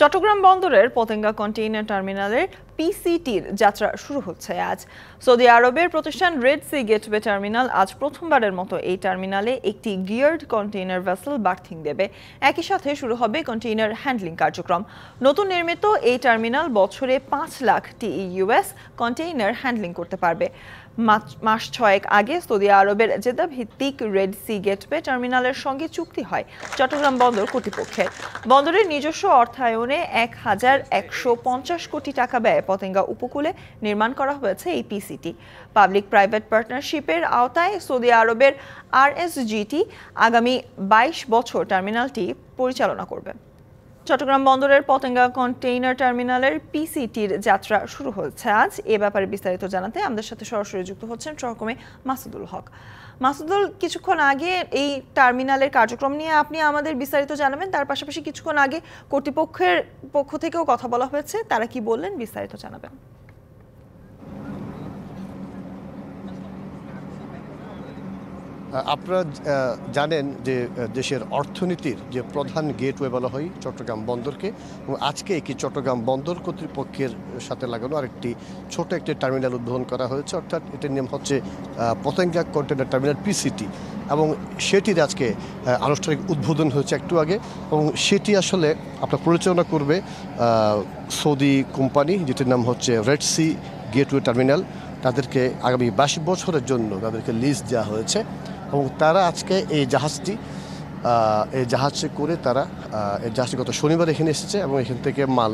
চট্টগ্রাম বন্দরের পতেঙ্গা কন্টেইনার টার্মিনালের পিসিটির যাত্রা শুরু হচ্ছে আজ সৌদি আরবের প্রতিষ্ঠান রেড সি গেটওয়ে টার্মিনাল আজ প্রথমবারের মতো এই টার্মিনালে একটি গিয়ার্ড কন্টেইনার ভেসেল বার্থিং দেবে একই সাথে শুরু হবে কন্টেইনার হ্যান্ডলিং কার্যক্রম নতুন নির্মিত এই টার্মিনাল বছরে পাঁচ লাখ টি ইউএস কন্টেইনার হ্যান্ডলিং করতে পারবে মাস ছয়েক আগে সৌদি আরবের জেদা ভিত্তিক রেড সি গেটওয়ে টার্মিনালের সঙ্গে চুক্তি হয় চট্টগ্রাম বন্দর কর্তৃপক্ষের বন্দরের নিজস্ব অর্থায়নে এক হাজার একশো পঞ্চাশ কোটি টাকা ব্যয় পতেঙ্গা উপকূলে নির্মাণ করা হয়েছে এই পিসিটি পাবলিক প্রাইভেট পার্টনারশিপের আওতায় সৌদি আরবের আরএসজিটি আগামী বাইশ বছর টার্মিনালটি পরিচালনা করবে চট্টগ্রাম বন্দরের পতেঙ্গা কন্টেইনার টার্মিনালের পিসিটির যাত্রা শুরু হচ্ছে আজ এ ব্যাপারে বিস্তারিত জানাতে আমাদের সাথে সরাসরি যুক্ত হচ্ছেন ট্রকমে মাসুদুল হক মাসুদুল কিছুক্ষণ আগে এই টার্মিনালের কার্যক্রম নিয়ে আপনি আমাদের বিস্তারিত জানাবেন তার পাশাপাশি কিছুক্ষণ আগে কর্তৃপক্ষের পক্ষ থেকেও কথা বলা হয়েছে তারা কি বললেন বিস্তারিত জানাবেন আপনারা জানেন যে দেশের অর্থনীতির যে প্রধান গেটওয়ে বলা হয় চট্টগ্রাম বন্দরকে এবং আজকে একটি চট্টগ্রাম বন্দর কর্তৃপক্ষের সাথে লাগানো আরেকটি ছোট একটি টার্মিনাল উদ্বোধন করা হয়েছে অর্থাৎ এটির নাম হচ্ছে পতেঙ্গা কন্টেনার টার্মিনাল পিসিটি এবং সেটির আজকে আনুষ্ঠানিক উদ্বোধন হয়েছে একটু আগে এবং সেটি আসলে আপনার পরিচালনা করবে সৌদি কোম্পানি যেটির নাম হচ্ছে রেড সি গেটওয়ে টার্মিনাল তাদেরকে আগামী বাইশ বছরের জন্য তাদেরকে লিজ দেওয়া হয়েছে এবং তারা আজকে এই জাহাজটি এই জাহাজে করে তারা এই জাহাজটি গত শনিবার এখানে এসেছে এবং এখান থেকে মাল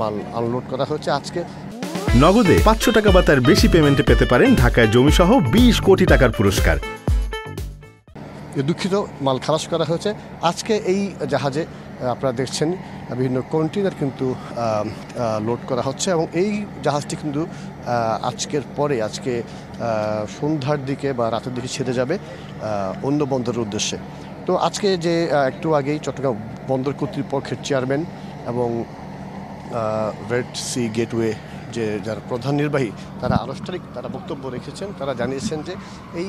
মাল আনলোড করা হয়েছে আজকে নগদে পাঁচশো টাকা বা তার বেশি পেমেন্টে পেতে পারেন ঢাকায় জমিসহ বিশ কোটি টাকার পুরস্কার দুঃখিত মাল খালাস করা হয়েছে আজকে এই জাহাজে আপনারা দেখছেন বিভিন্ন কন্টেনার কিন্তু লোড করা হচ্ছে এবং এই জাহাজটি কিন্তু আজকের পরে আজকে সন্ধ্যার দিকে বা রাতের দিকে ছেড়ে যাবে অন্য বন্দরের উদ্দেশ্যে তো আজকে যে একটু আগেই চট্টগ্রাম বন্দর কর্তৃপক্ষের চেয়ারম্যান এবং রেড সি গেটওয়ে যে যারা প্রধান নির্বাহী তারা আনুষ্ঠানিক তারা বক্তব্য রেখেছেন তারা জানিয়েছেন যে এই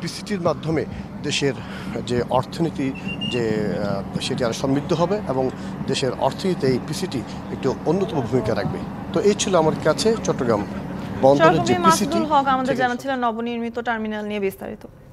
পিসিটির মাধ্যমে দেশের যে অর্থনীতি যে সেটি আরও সমৃদ্ধ হবে এবং দেশের অর্থনীতিতে এই পিসিটি একটি অন্যতম ভূমিকা রাখবে তো এই ছিল আমার কাছে চট্টগ্রাম বন্দরের যে পিসিটি আমাদের জানাচ্ছিলেন নবনির্মিত টার্মিনাল নিয়ে বিস্তারিত